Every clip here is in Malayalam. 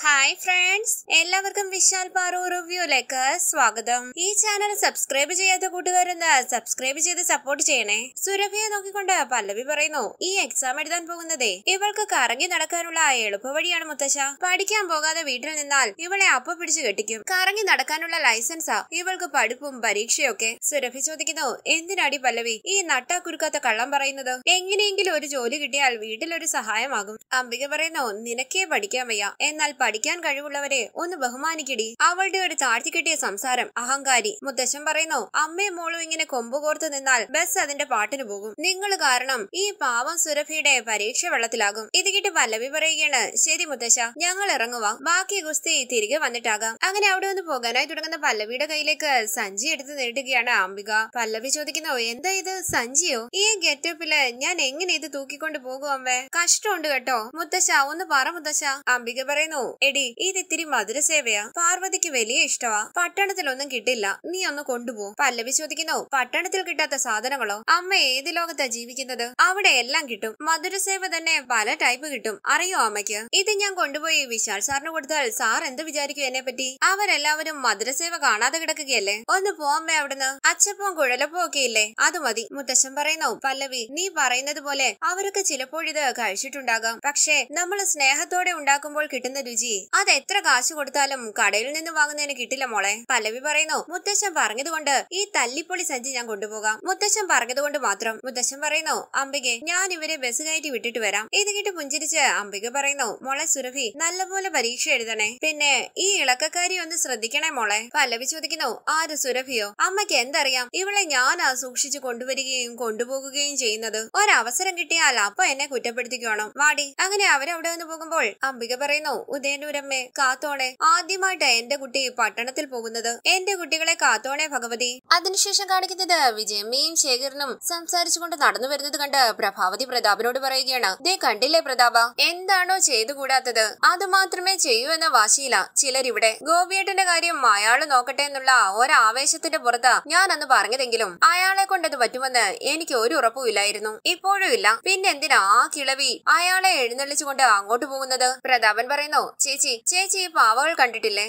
ഹായ് ഫ്രണ്ട്സ് എല്ലാവർക്കും വിശാൽ പാറു റിവ്യൂലേക്ക് സ്വാഗതം ഈ ചാനൽ സബ്സ്ക്രൈബ് ചെയ്യാത്ത കൂട്ടുകാരെന്ന് സബ്സ്ക്രൈബ് ചെയ്ത് സപ്പോർട്ട് ചെയ്യണേ സുരഭിയെ നോക്കിക്കൊണ്ട് പല്ലവി പറയുന്നു ഈ എക്സാം എഴുതാൻ പോകുന്നതേ ഇവൾക്ക് കറങ്ങി നടക്കാനുള്ള എളുപ്പ വഴിയാണ് മുത്തശ്ശ പഠിക്കാൻ പോകാതെ വീട്ടിൽ നിന്നാൽ ഇവളെ അപ്പ പിടിച്ചു കെട്ടിക്കും കറങ്ങി നടക്കാനുള്ള ലൈസൻസാ ഇവൾക്ക് പഠിപ്പും പരീക്ഷയൊക്കെ സുരഭി ചോദിക്കുന്നു എന്തിനാടി പല്ലവി ഈ നട്ടാക്കുരുക്കാത്ത കള്ളം പറയുന്നത് എങ്ങനെയെങ്കിലും ഒരു ജോലി കിട്ടിയാൽ വീട്ടിലൊരു സഹായമാകും അംബിക പറയുന്നു നിനക്കേ പഠിക്കാൻ വയ്യ എന്നാൽ പഠിക്കാൻ കഴിവുള്ളവരെ ഒന്ന് ബഹുമാനിക്കടി അവളുടെ ഒരു താഴ്ത്തി കിട്ടിയ സംസാരം അഹങ്കാരി മുത്തശ്ശൻ പറയുന്നു അമ്മയും മോളും ഇങ്ങനെ കൊമ്പുകോർത്ത് നിന്നാൽ ബസ് അതിന്റെ പാട്ടിന് പോകും നിങ്ങൾ കാരണം ഈ പാവം സുരഭിയുടെ പരീക്ഷ വെള്ളത്തിലാകും ഇത് കിട്ടി പല്ലവി പറയുകയാണ് ശരി മുത്തശ്ശ ഞങ്ങൾ ഇറങ്ങുക ബാക്കി ഗുസ്തി തിരികെ വന്നിട്ടാകാം അങ്ങനെ അവിടെ ഒന്ന് പോകാനായി തുടങ്ങുന്ന പല്ലവിയുടെ കയ്യിലേക്ക് സഞ്ചി എടുത്ത് നീട്ടുകയാണ് അംബിക പല്ലവി ചോദിക്കുന്നു എന്താ ഇത് സഞ്ചിയോ ഈ ഗെറ്റപ്പില് ഞാൻ എങ്ങനെ ഇത് തൂക്കിക്കൊണ്ട് പോകും അമ്മേ കഷ്ടമുണ്ട് കേട്ടോ മുത്തശ്ശ ഒന്ന് പറ മുത്തശ്ശ അംബിക പറയുന്നു എടി ഇതിത്തിരി സേവയാ പാർവതിക്ക് വലിയ ഇഷ്ടമാ പട്ടണത്തിലൊന്നും കിട്ടില്ല നീ ഒന്ന് കൊണ്ടുപോ പല്ലവി ചോദിക്കുന്നു പട്ടണത്തിൽ കിട്ടാത്ത സാധനങ്ങളോ അമ്മ ഏത് ലോകത്താ ജീവിക്കുന്നത് അവിടെ എല്ലാം കിട്ടും സേവ തന്നെ പല ടൈപ്പ് കിട്ടും അറിയോ അമ്മയ്ക്ക് ഇത് ഞാൻ കൊണ്ടുപോയി വിശാൽ സാറിന് കൊടുത്താൽ സാർ എന്ത് വിചാരിക്കും എന്നെ പറ്റി അവരെല്ലാവരും സേവ കാണാതെ കിടക്കുകയല്ലേ ഒന്ന് പോമ്മേ അവിടുന്ന് അച്ചപ്പവും കുഴലപ്പോ ഒക്കെ ഇല്ലേ അത് മതി മുത്തശ്ശൻ പറയുന്നു പല്ലവി നീ പറയുന്നത് പോലെ അവരൊക്കെ ചിലപ്പോഴിത് കഴിച്ചിട്ടുണ്ടാകാം പക്ഷേ നമ്മൾ സ്നേഹത്തോടെ ഉണ്ടാക്കുമ്പോൾ കിട്ടുന്ന രുചി ചേച്ചി അത് എത്ര കാശ് കൊടുത്താലും കടയിൽ നിന്ന് വാങ്ങുന്നതിന് കിട്ടില്ല മോളെ പല്ലവി പറയുന്നു മുത്തശ്ശൻ പറഞ്ഞതുകൊണ്ട് ഈ തല്ലിപ്പൊളി സഞ്ചി ഞാൻ കൊണ്ടുപോകാം മുത്തശ്ശൻ പറഞ്ഞതുകൊണ്ട് മാത്രം മുത്തശ്ശൻ പറയുന്നു അംബികെ ഞാൻ ഇവരെ ബസ് കയറ്റി വിട്ടിട്ട് വരാം ഇത് കിട്ട് പുഞ്ചിരിച്ച് അംബിക പറയുന്നു മോളെ സുരഭി നല്ലപോലെ പരീക്ഷ എഴുതണേ പിന്നെ ഈ ഇളക്കക്കാരി ഒന്ന് ശ്രദ്ധിക്കണേ മോളെ പല്ലവി ചോദിക്കുന്നു ആര് സുരഭിയോ അമ്മയ്ക്ക് എന്തറിയാം ഇവളെ ഞാൻ സൂക്ഷിച്ചു കൊണ്ടുവരികയും കൊണ്ടുപോകുകയും ചെയ്യുന്നത് ഒരവസരം കിട്ടിയാൽ അപ്പൊ എന്നെ കുറ്റപ്പെടുത്തിക്കോണം വാടി അങ്ങനെ അവരവിടെ വന്ന് പോകുമ്പോൾ അംബിക പറയുന്നു ഉദയൻ മേനൂരമ്മേ കാത്തോണെ ആദ്യമായിട്ട് എന്റെ കുട്ടി പട്ടണത്തിൽ പോകുന്നത് എന്റെ കുട്ടികളെ കാത്തോണെ ഭഗവതി അതിനുശേഷം കാണിക്കുന്നത് വിജയമ്മയും ശേഖരനും സംസാരിച്ചുകൊണ്ട് നടന്നു വരുന്നത് കണ്ട് പ്രഭാവതി പ്രതാപനോട് പറയുകയാണ് ദേ കണ്ടില്ലേ പ്രതാപ എന്താണോ ചെയ്തുകൂടാത്തത് അത് മാത്രമേ ചെയ്യൂ എന്ന വാശിയില ചിലരിവിടെ ഗോപിയേട്ടന്റെ കാര്യം അയാള് നോക്കട്ടെ എന്നുള്ള ഒരാവേശത്തിന്റെ പുറത്ത് ഞാൻ അന്ന് പറഞ്ഞതെങ്കിലും അയാളെ കൊണ്ടത് പറ്റുമെന്ന് എനിക്ക് ഒരു ഉറപ്പുമില്ലായിരുന്നു ഇപ്പോഴും ഇല്ല പിന്നെന്തിനാ ആ കിളവി അയാളെ എഴുന്നള്ളിച്ചുകൊണ്ട് അങ്ങോട്ട് പോകുന്നത് പ്രതാപൻ പറയുന്നു ചേച്ചി ചേച്ചി ഈ പാവകൾ കണ്ടിട്ടില്ലേ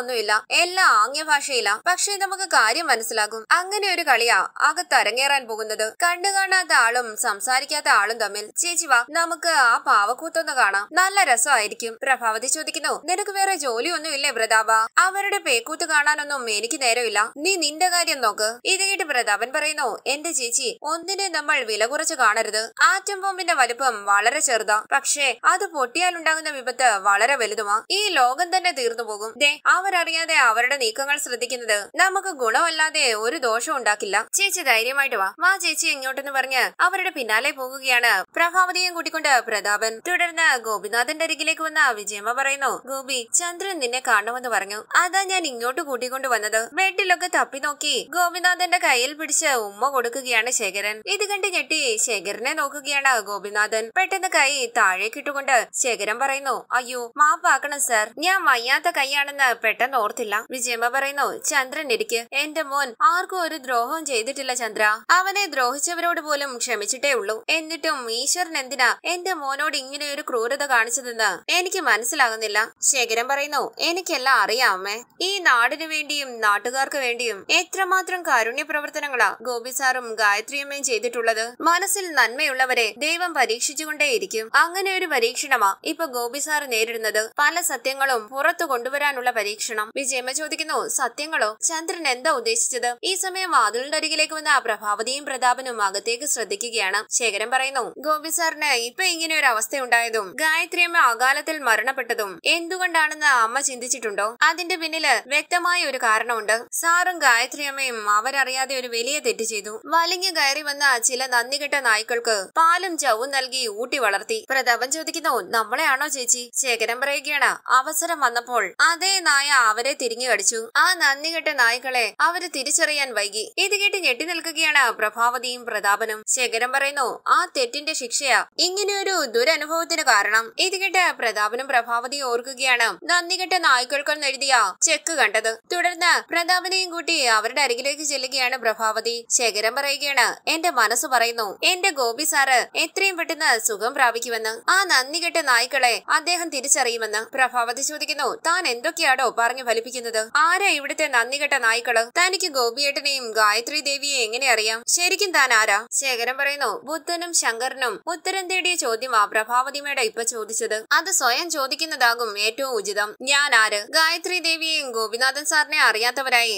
ഒന്നുമില്ല എല്ലാ ഭാഷയിലാ പക്ഷേ നമുക്ക് കാര്യം മനസ്സിലാകും അങ്ങനെ ഒരു കളിയാ അകത്തരങ്ങേറാൻ പോകുന്നത് കണ്ടു കാണാത്ത ആളും സംസാരിക്കാത്ത ആളും തമ്മിൽ ചേച്ചി വാ നമുക്ക് ആ പാവക്കൂത്തൊന്ന് കാണാം നല്ല രസമായിരിക്കും പ്രഭാവതി ചോദിക്കുന്നു നിനക്ക് വേറെ ജോലിയൊന്നും ഇല്ലേ പ്രതാപ അവരുടെ പേക്കൂത്ത് കാണാനൊന്നും എനിക്ക് നേരമില്ല നീ നിന്റെ കാര്യം നോക്ക് ഇത് കേട്ട് പ്രതാപൻ പറയുന്നു എന്റെ ചേച്ചി ഒന്നിനെ നമ്മൾ വില കുറച്ച് കാണരുത് ആറ്റം ബോംബിന്റെ വലുപ്പം വളരെ ചെറുതാ പക്ഷേ അത് പൊട്ടിയാലുണ്ടാകുന്ന വിപത്ത് വളരെ വളരെ വലുതുമാ ഈ ലോകം തന്നെ തീർന്നു പോകും ദേ അവരറിയാതെ അവരുടെ നീക്കങ്ങൾ ശ്രദ്ധിക്കുന്നത് നമുക്ക് ഗുണമല്ലാതെ ഒരു ദോഷവും ഉണ്ടാക്കില്ല ചേച്ചി ധൈര്യമായിട്ട് വാ വാ ചേച്ചി എങ്ങോട്ടെന്ന് പറഞ്ഞ് അവരുടെ പിന്നാലെ പോകുകയാണ് പ്രഭാവതിയും കൂട്ടിക്കൊണ്ട് പ്രതാപൻ തുടർന്ന് ഗോപിനാഥന്റെ അരികിലേക്ക് വന്ന വിജയമ്മ പറയുന്നു ഗോപി ചന്ദ്രൻ നിന്നെ കാണണമെന്ന് പറഞ്ഞു അതാ ഞാൻ ഇങ്ങോട്ട് കൂട്ടിക്കൊണ്ട് വന്നത് ബെഡിലൊക്കെ തപ്പി നോക്കി ഗോപിനാഥന്റെ കയ്യിൽ പിടിച്ച് ഉമ്മ കൊടുക്കുകയാണ് ശേഖരൻ ഇത് കണ്ട് ഞെട്ടി ശേഖരനെ നോക്കുകയാണ് ഗോപിനാഥൻ പെട്ടെന്ന് കൈ താഴേക്കിട്ടുകൊണ്ട് ശേഖരൻ പറയുന്നു അയ്യോ മാപ്പാക്കണം സർ ഞാൻ വയ്യാത്ത കൈയാണെന്ന് പെട്ടെന്ന് ഓർത്തില്ല വിജയമ്മ പറയുന്നു ചന്ദ്രൻ ഇരിക്ക് എന്റെ മോൻ ആർക്കും ഒരു ദ്രോഹവും ചെയ്തിട്ടില്ല ചന്ദ്ര അവനെ ദ്രോഹിച്ചവരോട് പോലും ക്ഷമിച്ചിട്ടേ ഉള്ളൂ എന്നിട്ടും ഈശ്വരൻ എന്തിനാ എന്റെ മോനോട് ഇങ്ങനെ ഒരു ക്രൂരത കാണിച്ചതെന്ന് എനിക്ക് മനസ്സിലാകുന്നില്ല ശേഖരൻ പറയുന്നു എനിക്കെല്ലാം അറിയാമേ ഈ നാടിനു വേണ്ടിയും നാട്ടുകാർക്ക് വേണ്ടിയും എത്രമാത്രം കാരുണ്യ പ്രവർത്തനങ്ങളാ ഗോപി സാറും ഗായത്രിയമ്മയും ചെയ്തിട്ടുള്ളത് മനസ്സിൽ നന്മയുള്ളവരെ ദൈവം പരീക്ഷിച്ചുകൊണ്ടേയിരിക്കും അങ്ങനെ ഒരു പരീക്ഷണമാ ഇപ്പൊ ഗോപി സാർ നേരിടുന്നത് പറയുന്നത് പല സത്യങ്ങളും പുറത്തു കൊണ്ടുവരാനുള്ള പരീക്ഷണം വിജയമ്മ ചോദിക്കുന്നു സത്യങ്ങളോ ചന്ദ്രൻ എന്താ ഉദ്ദേശിച്ചത് ഈ സമയം വാതിലിന്റെ അരികിലേക്ക് വന്ന പ്രഭാവതിയും പ്രതാപനും അകത്തേക്ക് ശ്രദ്ധിക്കുകയാണ് ശേഖരൻ പറയുന്നു ഗോപി സാറിന് ഇപ്പൊ ഇങ്ങനെ ഒരു അവസ്ഥയുണ്ടായതും ഗായത്രിയമ്മ അകാലത്തിൽ മരണപ്പെട്ടതും എന്തുകൊണ്ടാണെന്ന് അമ്മ ചിന്തിച്ചിട്ടുണ്ടോ അതിന്റെ പിന്നില് വ്യക്തമായ ഒരു കാരണമുണ്ട് സാറും ഗായത്രിയമ്മയും അവരറിയാതെ ഒരു വലിയ തെറ്റ് ചെയ്തു വലിഞ്ഞു കയറി വന്ന ചില നന്ദികെട്ട നായ്ക്കൾക്ക് പാലും ചവും നൽകി ഊട്ടി വളർത്തി പ്രതാപൻ ചോദിക്കുന്നു നമ്മളെയാണോ ചേച്ചി ശേഖരൻ ഉത്തരം പറയുകയാണ് അവസരം വന്നപ്പോൾ അതേ നായ അവരെ തിരിഞ്ഞു കടിച്ചു ആ നന്ദി കെട്ട നായ്ക്കളെ അവര് തിരിച്ചറിയാൻ വൈകി ഇത് കേട്ട് ഞെട്ടി നിൽക്കുകയാണ് പ്രഭാവതിയും പ്രതാപനും ശേഖരം പറയുന്നു ആ തെറ്റിന്റെ ശിക്ഷയാ ഇങ്ങനെയൊരു ദുരനുഭവത്തിന് കാരണം ഇത് കേട്ട് പ്രതാപനും പ്രഭാവതിയും ഓർക്കുകയാണ് നന്ദി കെട്ട നായ്ക്കൾക്കെന്ന് എഴുതിയ ചെക്ക് കണ്ടത് തുടർന്ന് പ്രതാപനെയും കൂട്ടി അവരുടെ അരികിലേക്ക് ചെല്ലുകയാണ് പ്രഭാവതി ശേഖരം പറയുകയാണ് എന്റെ മനസ്സ് പറയുന്നു എന്റെ ഗോപി സാറ് എത്രയും പെട്ടെന്ന് സുഖം പ്രാപിക്കുമെന്ന് ആ നന്ദി കെട്ട നായ്ക്കളെ അദ്ദേഹം തിരിച്ചറിഞ്ഞു എനിക്കറിയുമെന്ന് പ്രഭാവതി ചോദിക്കുന്നു താൻ എന്തൊക്കെയാടോ പറഞ്ഞു ഫലിപ്പിക്കുന്നത് ആരാ ഇവിടുത്തെ കെട്ട നായ്ക്കള് തനിക്ക് ഗോപിയേട്ടനെയും ഗായത്രി ദേവിയെ എങ്ങനെ അറിയാം ശരിക്കും താൻ ആരാ ശേഖരൻ പറയുന്നു ബുദ്ധനും ശങ്കരനും ഉത്തരം തേടിയ ചോദ്യമാ പ്രഭാവതിമയുടെ ഇപ്പൊ ചോദിച്ചത് അത് സ്വയം ചോദിക്കുന്നതാകും ഏറ്റവും ഉചിതം ഞാൻ ആര് ഗായത്രി ദേവിയെയും ഗോപിനാഥൻ സാറിനെ അറിയാത്തവരായി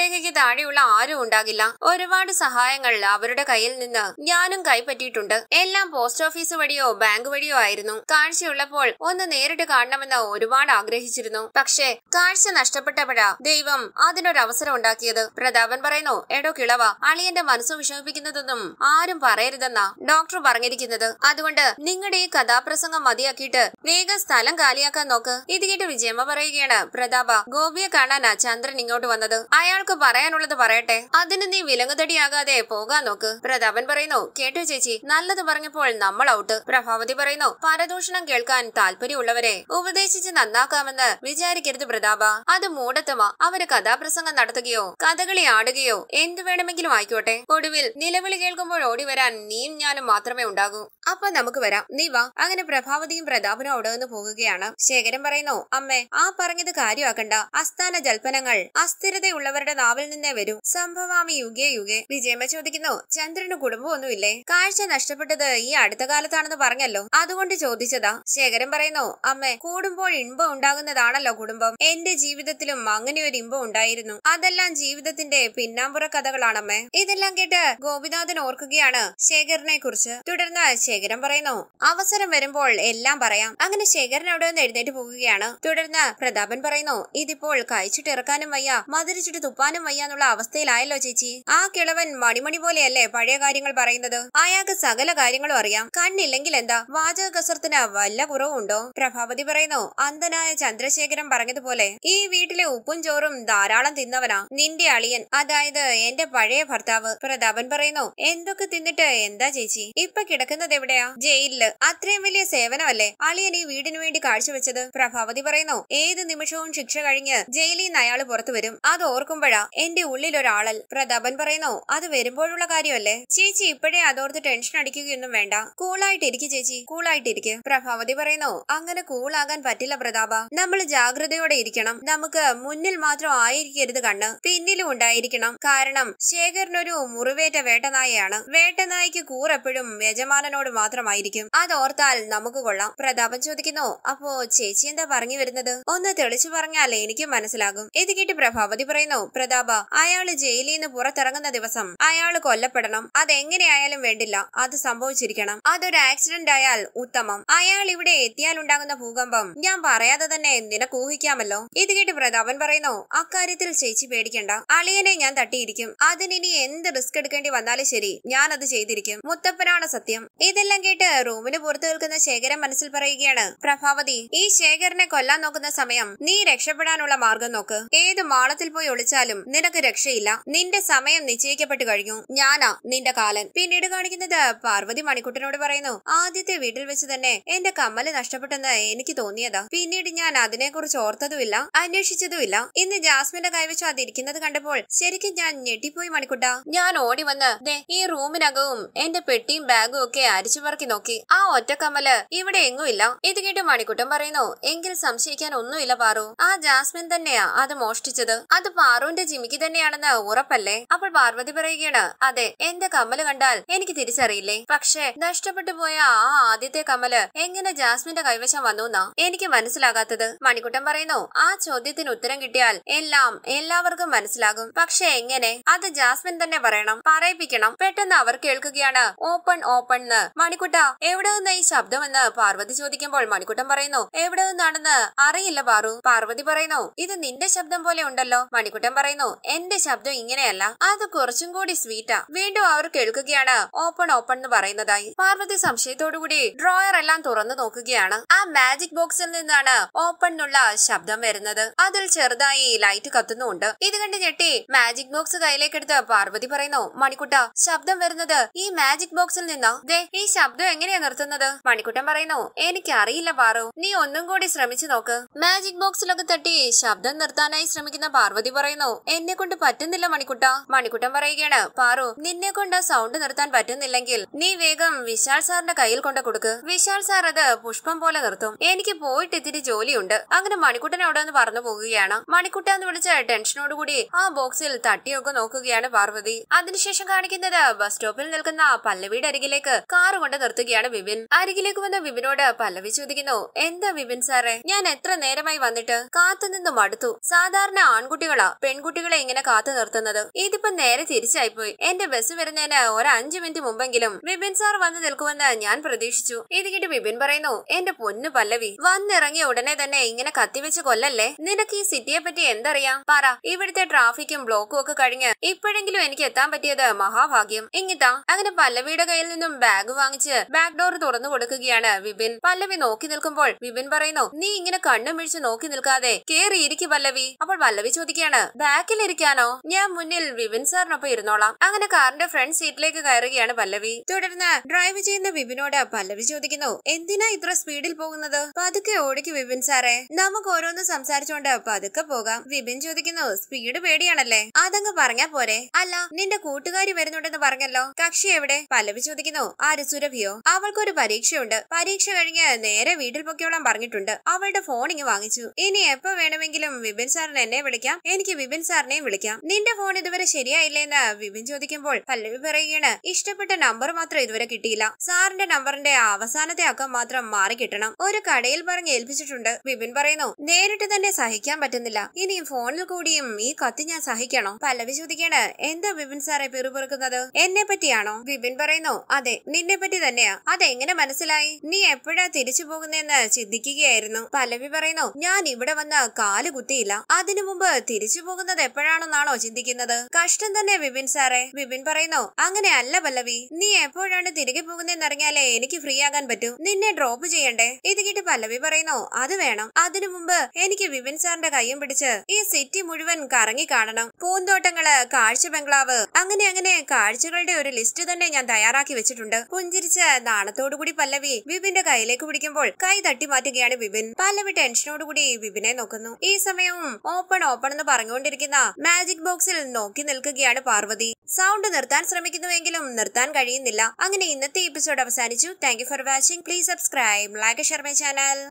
രേഖയ്ക്ക് താഴെയുള്ള ആരും ഉണ്ടാകില്ല ഒരുപാട് സഹായങ്ങൾ അവരുടെ കയ്യിൽ നിന്ന് ഞാനും കൈപ്പറ്റിയിട്ടുണ്ട് എല്ലാം പോസ്റ്റ് ഓഫീസ് വഴിയോ ബാങ്ക് വഴിയോ ആയിരുന്നു കാഴ്ചയുള്ളപ്പോൾ ഒന്ന് നേരിട്ട് കാണണമെന്ന് ഒരുപാട് ആഗ്രഹിച്ചിരുന്നു പക്ഷേ കാഴ്ച നഷ്ടപ്പെട്ടപ്പോഴാ ദൈവം അതിനൊരു അവസരം ഉണ്ടാക്കിയത് പ്രതാപൻ പറയുന്നു എടോ കിളവ അളിയന്റെ മനസ്സ് വിഷമിപ്പിക്കുന്നതൊന്നും ആരും പറയരുതെന്നാ ഡോക്ടർ പറഞ്ഞിരിക്കുന്നത് അതുകൊണ്ട് നിങ്ങളുടെ ഈ കഥാപ്രസംഗം മതിയാക്കിയിട്ട് വേഗം സ്ഥലം കാലിയാക്കാൻ നോക്ക് ഇത് കേട്ട് വിജയമ്മ പറയുകയാണ് പ്രതാപ ഗോപിയെ കാണാനാ ചന്ദ്രൻ ഇങ്ങോട്ട് വന്നത് അയാൾക്ക് പറയാനുള്ളത് പറയട്ടെ അതിന് നീ വിലങ്ങുതടിയാകാതെ പോകാൻ നോക്ക് പ്രതാപൻ പറയുന്നു കേട്ടോ ചേച്ചി നല്ലത് പറഞ്ഞപ്പോൾ നമ്മൾ ഔട്ട് പ്രഭാവതി പറയുന്നു പരദൂഷണം കേൾക്കാൻ താല്പര്യമുള്ള ഉള്ളവരെ ഉപദേശിച്ച് നന്നാക്കാമെന്ന് വിചാരിക്കരുത് പ്രതാപ അത് മൂടത്തമ അവര് കഥാപ്രസംഗം നടത്തുകയോ കഥകളി ആടുകയോ എന്തു വേണമെങ്കിലും ആയിക്കോട്ടെ ഒടുവിൽ നിലവിളി കേൾക്കുമ്പോൾ ഓടി വരാൻ നീയും ഞാനും മാത്രമേ ഉണ്ടാകൂ അപ്പൊ നമുക്ക് വരാം നീ വാ അങ്ങനെ പ്രഭാവതിയും പ്രതാപനും അവിടെ പോകുകയാണ് ശേഖരൻ പറയുന്നു അമ്മേ ആ പറഞ്ഞത് കാര്യമാക്കണ്ട അസ്ഥാന ജൽപ്പനങ്ങൾ അസ്ഥിരതയുള്ളവരുടെ നാവിൽ നിന്നേ വരൂ സംഭവാമി യുഗേ യുഗേ വിജയമ്മ ചോദിക്കുന്നു ചന്ദ്രന് കുടുംബമൊന്നുമില്ലേ കാഴ്ച നഷ്ടപ്പെട്ടത് ഈ അടുത്ത കാലത്താണെന്ന് പറഞ്ഞല്ലോ അതുകൊണ്ട് ചോദിച്ചതാ ശേഖരൻ പറയുന്നു അമ്മേ കൂടുമ്പോൾ ഇൻപം ഉണ്ടാകുന്നതാണല്ലോ കുടുംബം എന്റെ ജീവിതത്തിലും അങ്ങനെ ഒരു ഇമ്പം ഉണ്ടായിരുന്നു അതെല്ലാം ജീവിതത്തിന്റെ പിന്നാമ്പുറ കഥകളാണമ്മേ ഇതെല്ലാം കേട്ട് ഗോപിനാഥൻ ഓർക്കുകയാണ് ശേഖരനെ കുറിച്ച് തുടർന്ന് ശേഖരൻ പറയുന്നു അവസരം വരുമ്പോൾ എല്ലാം പറയാം അങ്ങനെ ശേഖരൻ അവിടെ നിന്ന് എഴുന്നേറ്റ് പോകുകയാണ് തുടർന്ന് പ്രതാപൻ പറയുന്നു ഇതിപ്പോൾ കഴിച്ചിട്ടിറക്കാനും വയ്യ മധുരിച്ചിട്ട് തുപ്പാനും വയ്യ എന്നുള്ള അവസ്ഥയിലായല്ലോ ചേച്ചി ആ കിളവൻ മണിമണി പോലെയല്ലേ പഴയ കാര്യങ്ങൾ പറയുന്നത് അയാൾക്ക് സകല കാര്യങ്ങളും അറിയാം കണ്ണില്ലെങ്കിൽ എന്താ വാചക കസർത്തിന് വല്ല കുറവുണ്ടോ പ്രഭാവതി പറയുന്നു അന്തനായ ചന്ദ്രശേഖരൻ പറഞ്ഞതുപോലെ ഈ വീട്ടിലെ ഉപ്പും ചോറും ധാരാളം തിന്നവനാ നിന്റെ അളിയൻ അതായത് എന്റെ പഴയ ഭർത്താവ് പ്രതാപൻ പറയുന്നു എന്തൊക്കെ തിന്നിട്ട് എന്താ ചേച്ചി ഇപ്പൊ കിടക്കുന്നത് എവിടെയാ ജയിലില് അത്രയും വലിയ സേവനമല്ലേ അളിയൻ ഈ വീടിനു വേണ്ടി കാഴ്ചവെച്ചത് പ്രഭാവതി പറയുന്നു ഏത് നിമിഷവും ശിക്ഷ കഴിഞ്ഞ് ജയിലിൽ നിന്ന് അയാൾ പുറത്തു വരും അത് ഓർക്കുമ്പോഴാ എന്റെ ഉള്ളിൽ ഒരാളൽ പ്രതാപൻ പറയുന്നു അത് വരുമ്പോഴുള്ള കാര്യമല്ലേ ചേച്ചി ഇപ്പോഴേ അതോർത്ത് ടെൻഷൻ അടിക്കുകയൊന്നും വേണ്ട കൂളായിട്ടിരിക്കും ചേച്ചി കൂളായിട്ടിരിക്കും പ്രഭാവതി പറയുന്നു അങ്ങ് അങ്ങനെ കൂളാകാൻ പറ്റില്ല പ്രതാപ നമ്മൾ ജാഗ്രതയോടെ ഇരിക്കണം നമുക്ക് മുന്നിൽ മാത്രം ആയിരിക്കരുത് കണ്ണ് പിന്നിലും ഉണ്ടായിരിക്കണം കാരണം ശേഖരനൊരു മുറിവേറ്റ വേട്ടനായയാണ് വേട്ടനായിക്ക് കൂറെപ്പോഴും യജമാനനോട് മാത്രമായിരിക്കും അതോർത്താൽ നമുക്ക് കൊള്ളാം പ്രതാപൻ ചോദിക്കുന്നു അപ്പോ ചേച്ചി എന്താ പറഞ്ഞു വരുന്നത് ഒന്ന് തെളിച്ചു പറഞ്ഞാൽ എനിക്ക് മനസ്സിലാകും ഇത് കേട്ട് പ്രഭാവതി പറയുന്നു പ്രതാപ അയാള് ജയിലിൽ നിന്ന് പുറത്തിറങ്ങുന്ന ദിവസം അയാൾ കൊല്ലപ്പെടണം അതെങ്ങനെയായാലും വേണ്ടില്ല അത് സംഭവിച്ചിരിക്കണം അതൊരു ആക്സിഡന്റ് ആയാൽ ഉത്തമം അയാൾ ഇവിടെ എത്തിയാലുണ്ടാകുന്ന ഉണ്ടാകുന്ന ഭൂകമ്പം ഞാൻ പറയാതെ തന്നെ നിനക്ക് ഊഹിക്കാമല്ലോ ഇത് കേട്ട് പ്രതാപൻ പറയുന്നു അക്കാര്യത്തിൽ ചേച്ചി പേടിക്കണ്ട അളിയനെ ഞാൻ തട്ടിയിരിക്കും അതിനി എന്ത് റിസ്ക് എടുക്കേണ്ടി വന്നാലും ശരി ഞാൻ അത് ചെയ്തിരിക്കും മുത്തപ്പനാണ് സത്യം ഇതെല്ലാം കേട്ട് റൂമിന് പുറത്തു നിൽക്കുന്ന ശേഖരൻ മനസ്സിൽ പറയുകയാണ് പ്രഭാവതി ഈ ശേഖരനെ കൊല്ലാൻ നോക്കുന്ന സമയം നീ രക്ഷപ്പെടാനുള്ള മാർഗം നോക്ക് ഏത് മാളത്തിൽ പോയി ഒളിച്ചാലും നിനക്ക് രക്ഷയില്ല നിന്റെ സമയം നിശ്ചയിക്കപ്പെട്ടു കഴിഞ്ഞു ഞാനാ നിന്റെ കാലൻ പിന്നീട് കാണിക്കുന്നത് പാർവതി മണിക്കുട്ടനോട് പറയുന്നു ആദ്യത്തെ വീട്ടിൽ വെച്ച് തന്നെ എന്റെ കമ്മല് നഷ്ടപ്പെട്ടെന്ന് എനിക്ക് തോന്നിയതാ പിന്നീട് ഞാൻ അതിനെക്കുറിച്ച് ഓർത്തതുമില്ല അന്വേഷിച്ചതുമില്ല ഇന്ന് ജാസ്മിന്റെ കൈവശം അതിരിക്കുന്നത് കണ്ടപ്പോൾ ശരിക്കും ഞാൻ ഞെട്ടിപ്പോയി മണിക്കുട്ട ഞാൻ ഓടി വന്ന് ദേ ഈ റൂമിനകവും എന്റെ പെട്ടിയും ബാഗും ഒക്കെ അരിച്ചു പറക്കി നോക്കി ആ ഒറ്റക്കമ്മല് ഇവിടെ എങ്ങും ഇല്ല ഇത് കേട്ട് മണിക്കുട്ടൻ പറയുന്നു എങ്കിൽ സംശയിക്കാൻ ഒന്നുമില്ല പാറു ആ ജാസ്മിൻ തന്നെയാ അത് മോഷ്ടിച്ചത് അത് പാറുവിന്റെ ജിമിക്ക് തന്നെയാണെന്ന് ഉറപ്പല്ലേ അപ്പോൾ പാർവതി പറയുകയാണ് അതെ എന്റെ കമ്മല് കണ്ടാൽ എനിക്ക് തിരിച്ചറിയില്ലേ പക്ഷേ നഷ്ടപ്പെട്ടു പോയ ആ ആദ്യത്തെ കമ്മല് എങ്ങനെ ജാസ്മിന്റെ കൈവശം വന്നുന്നാ എനിക്ക് മനസ്സിലാകാത്തത് മണിക്കുട്ടൻ പറയുന്നു ആ ചോദ്യത്തിന് ഉത്തരം കിട്ടിയാൽ എല്ലാം എല്ലാവർക്കും മനസ്സിലാകും പക്ഷെ എങ്ങനെ അത് ജാസ്മിൻ തന്നെ പറയണം പറയിപ്പിക്കണം പെട്ടെന്ന് അവർ കേൾക്കുകയാണ് ഓപ്പൺ ഓപ്പൺ മണിക്കുട്ട എവിടെ നിന്ന് ഈ ശബ്ദമെന്ന് പാർവതി ചോദിക്കുമ്പോൾ മണിക്കുട്ടൻ പറയുന്നു എവിടെ നിന്നാണെന്ന് അറിയില്ല പാറു പാർവതി പറയുന്നു ഇത് നിന്റെ ശബ്ദം പോലെ ഉണ്ടല്ലോ മണിക്കുട്ടൻ പറയുന്നു എന്റെ ശബ്ദം ഇങ്ങനെയല്ല അത് കുറച്ചും കൂടി സ്വീറ്റാ വീണ്ടും അവർ കേൾക്കുകയാണ് ഓപ്പൺ ഓപ്പൺ എന്ന് പറയുന്നതായി പാർവതി സംശയത്തോടുകൂടി ഡ്രോയർ എല്ലാം തുറന്നു നോക്കുകയാണ് ആ മാജിക് ബോക്സിൽ നിന്നാണ് ഓപ്പണിനുള്ള ശബ്ദം വരുന്നത് അതിൽ ചെറുതായി ലൈറ്റ് കത്തുന്നുണ്ട് ഇത് കണ്ട് ഞെട്ടി മാജിക് ബോക്സ് കയ്യിലേക്കെടുത്ത് പാർവതി പറയുന്നു മണിക്കുട്ട ശബ്ദം വരുന്നത് ഈ മാജിക് ബോക്സിൽ നിന്നാ ദേ ഈ ശബ്ദം എങ്ങനെയാ നിർത്തുന്നത് മണിക്കുട്ടൻ പറയുന്നു എനിക്ക് അറിയില്ല പാറു നീ ഒന്നും കൂടി ശ്രമിച്ചു നോക്ക് മാജിക് ബോക്സിലൊക്കെ തട്ടി ശബ്ദം നിർത്താനായി ശ്രമിക്കുന്ന പാർവതി പറയുന്നു എന്നെ കൊണ്ട് പറ്റുന്നില്ല മണിക്കുട്ട മണിക്കുട്ടൻ പറയുകയാണ് പാറു നിന്നെ കൊണ്ട് സൗണ്ട് നിർത്താൻ പറ്റുന്നില്ലെങ്കിൽ നീ വേഗം വിശാൽ സാറിന്റെ കയ്യിൽ കൊണ്ട് കൊടുക്ക് വിശാൽ സാർ അത് പുഷ്പം പോലെ നിർത്തും ഓർത്തും എനിക്ക് പോയിട്ട് ഇത്തിരി ജോലിയുണ്ട് അങ്ങനെ മണിക്കുട്ടൻ അവിടെ നിന്ന് പറഞ്ഞു പോകുകയാണ് മണിക്കുട്ടൻ എന്ന് വിളിച്ച കൂടി ആ ബോക്സിൽ തട്ടിയൊക്കെ നോക്കുകയാണ് പാർവതി അതിനുശേഷം കാണിക്കുന്നത് ബസ് സ്റ്റോപ്പിൽ നിൽക്കുന്ന പല്ലവിയുടെ അരികിലേക്ക് കാർ കൊണ്ട് നിർത്തുകയാണ് വിപിൻ അരികിലേക്ക് വന്ന വിപിനോട് പല്ലവി ചോദിക്കുന്നു എന്താ വിപിൻ സാറേ ഞാൻ എത്ര നേരമായി വന്നിട്ട് കാത്തു നിന്നും മടുത്തു സാധാരണ ആൺകുട്ടികളാ പെൺകുട്ടികളെ ഇങ്ങനെ കാത്തു നിർത്തുന്നത് ഇതിപ്പോ നേരെ തിരിച്ചായിപ്പോയി എന്റെ ബസ് വരുന്നതിന് ഒരു അഞ്ചു മിനിറ്റ് മുമ്പെങ്കിലും വിപിൻ സാർ വന്ന് നിൽക്കുമെന്ന് ഞാൻ പ്രതീക്ഷിച്ചു ഇത് കിട്ടി വിപിൻ പറയുന്നു എന്റെ പൊന്ന് പല്ലവി വന്നിറങ്ങിയ ഉടനെ തന്നെ ഇങ്ങനെ കത്തിവെച്ച് കൊല്ലല്ലേ നിനക്ക് ഈ സിറ്റിയെ പറ്റി എന്തറിയാം പറ ഇവിടുത്തെ ട്രാഫിക്കും ബ്ലോക്കും ഒക്കെ കഴിഞ്ഞ് ഇപ്പോഴെങ്കിലും എനിക്ക് എത്താൻ പറ്റിയത് മഹാഭാഗ്യം ഇങ്ങിതാ അങ്ങനെ പല്ലവിയുടെ കയ്യിൽ നിന്നും ബാഗ് വാങ്ങിച്ച് ബാക്ക് ഡോർ തുറന്നു കൊടുക്കുകയാണ് വിപിൻ പല്ലവി നോക്കി നിൽക്കുമ്പോൾ വിപിൻ പറയുന്നു നീ ഇങ്ങനെ കണ്ണും മിഴിച്ച് നോക്കി നിൽക്കാതെ കേറി ഇരിക്കും പല്ലവി അപ്പോൾ പല്ലവി ചോദിക്കുകയാണ് ബാക്കിൽ ഇരിക്കാനോ ഞാൻ മുന്നിൽ വിപിൻ സാറിനൊപ്പം ഇരുന്നോളാം അങ്ങനെ കാറിന്റെ ഫ്രണ്ട് സീറ്റിലേക്ക് കയറുകയാണ് പല്ലവി തുടർന്ന് ഡ്രൈവ് ചെയ്യുന്ന വിപിനോട് പല്ലവി ചോദിക്കുന്നു എന്തിനാ ഇത്ര സ്പീഡിൽ പോകും പോകുന്നത് പതുക്കെ ഓടിക്ക് വിപിൻ സാറേ നമുക്ക് ഓരോന്ന് സംസാരിച്ചോണ്ട് പതുക്കെ പോകാം വിപിൻ ചോദിക്കുന്നു സ്പീഡ് പേടിയാണല്ലേ അതങ്ങ് പറഞ്ഞാ പോരെ അല്ല നിന്റെ കൂട്ടുകാരി വരുന്നുണ്ടെന്ന് പറഞ്ഞല്ലോ കക്ഷി എവിടെ പല്ലവി ചോദിക്കുന്നു ആര് സുരഭിയോ അവൾക്കൊരു പരീക്ഷയുണ്ട് പരീക്ഷ കഴിഞ്ഞ് നേരെ വീട്ടിൽ പൊക്കിയോളാൻ പറഞ്ഞിട്ടുണ്ട് അവളുടെ ഫോൺ ഇങ്ങ് വാങ്ങിച്ചു ഇനി എപ്പൊ വേണമെങ്കിലും വിപിൻ സാറിന് എന്നെ വിളിക്കാം എനിക്ക് വിപിൻ സാറിനെയും വിളിക്കാം നിന്റെ ഫോൺ ഇതുവരെ ശരിയായില്ലേന്ന് വിപിൻ ചോദിക്കുമ്പോൾ പല്ലവി പറയുകയാണ് ഇഷ്ടപ്പെട്ട നമ്പർ മാത്രം ഇതുവരെ കിട്ടിയില്ല സാറിന്റെ നമ്പറിന്റെ അവസാനത്തെ അക്കം മാത്രം മാറി കിട്ടണം ഒരു കടയിൽ പറഞ്ഞ് ഏൽപ്പിച്ചിട്ടുണ്ട് വിപിൻ പറയുന്നു നേരിട്ട് തന്നെ സഹിക്കാൻ പറ്റുന്നില്ല ഇനിയും ഫോണിൽ കൂടിയും ഈ കത്ത് ഞാൻ സഹിക്കണോ പല്ലവി ചോദിക്കാണ് എന്താ വിപിൻ സാറെ പിറുപിറുക്കുന്നത് എന്നെ പറ്റിയാണോ വിപിൻ പറയുന്നു അതെ നിന്നെ പറ്റി തന്നെയാ അതെങ്ങനെ മനസ്സിലായി നീ എപ്പോഴാ തിരിച്ചു പോകുന്നെന്ന് ചിന്തിക്കുകയായിരുന്നു പല്ലവി പറയുന്നു ഞാൻ ഇവിടെ വന്ന കാല് കുത്തിയില്ല അതിനു മുമ്പ് തിരിച്ചു പോകുന്നത് എപ്പോഴാണെന്നാണോ ചിന്തിക്കുന്നത് കഷ്ടം തന്നെ വിപിൻ സാറെ വിപിൻ പറയുന്നു അങ്ങനെ അല്ല പല്ലവി നീ എപ്പോഴാണ് തിരികെ പോകുന്നതെന്നറിഞ്ഞാലേ എനിക്ക് ഫ്രീ ആകാൻ പറ്റൂ നിന്നെ ഡ്രോപ്പ് ചെയ്യണ്ടേ ഇത് കേട്ട് പല്ലവി പറയുന്നു അത് വേണം അതിനു മുമ്പ് എനിക്ക് വിപിൻ സാറിന്റെ കൈയും പിടിച്ച് ഈ സിറ്റി മുഴുവൻ കറങ്ങി കാണണം പൂന്തോട്ടങ്ങള് കാഴ്ച ബംഗ്ലാവ് അങ്ങനെ അങ്ങനെ കാഴ്ചകളുടെ ഒരു ലിസ്റ്റ് തന്നെ ഞാൻ തയ്യാറാക്കി വെച്ചിട്ടുണ്ട് പുഞ്ചിരിച്ച് നാണത്തോടുകൂടി പല്ലവി വിപിന്റെ കൈയിലേക്ക് പിടിക്കുമ്പോൾ കൈ തട്ടി മാറ്റുകയാണ് വിപിൻ പല്ലവി ടെൻഷനോടുകൂടി വിപിനെ നോക്കുന്നു ഈ സമയവും ഓപ്പൺ ഓപ്പൺ എന്ന് പറഞ്ഞുകൊണ്ടിരിക്കുന്ന മാജിക് ബോക്സിൽ നോക്കി നിൽക്കുകയാണ് പാർവതി സൗണ്ട് നിർത്താൻ ശ്രമിക്കുന്നുവെങ്കിലും നിർത്താൻ കഴിയുന്നില്ല അങ്ങനെ ഇന്നത്തെ എപ്പിസോഡ് അവസാനിച്ചു thank for watching please subscribe like share for my channel